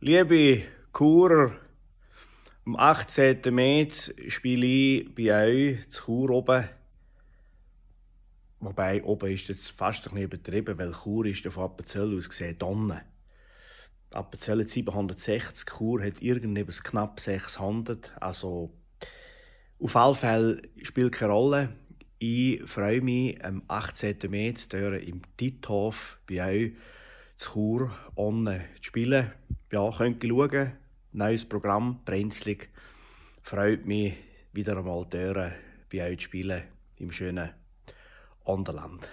Liebe Churer, am 18. März spiele ich bei euch zu Chur oben. Wobei, oben ist jetzt fast ein bisschen übertrieben, weil Chur ist auf Appenzell aus gesehen Donne. Appenzell hat 760, Chur hat irgendetwas knapp 600. Also, auf alle Fälle spielt keine Rolle. Ich freue mich, am 18. März im Tithof bei euch zu Chur online zu spielen ja, könnt schauen. Neues Programm, Brenzlig. Freut mich, wieder einmal die Türen bei euch zu spielen im schönen Anderland.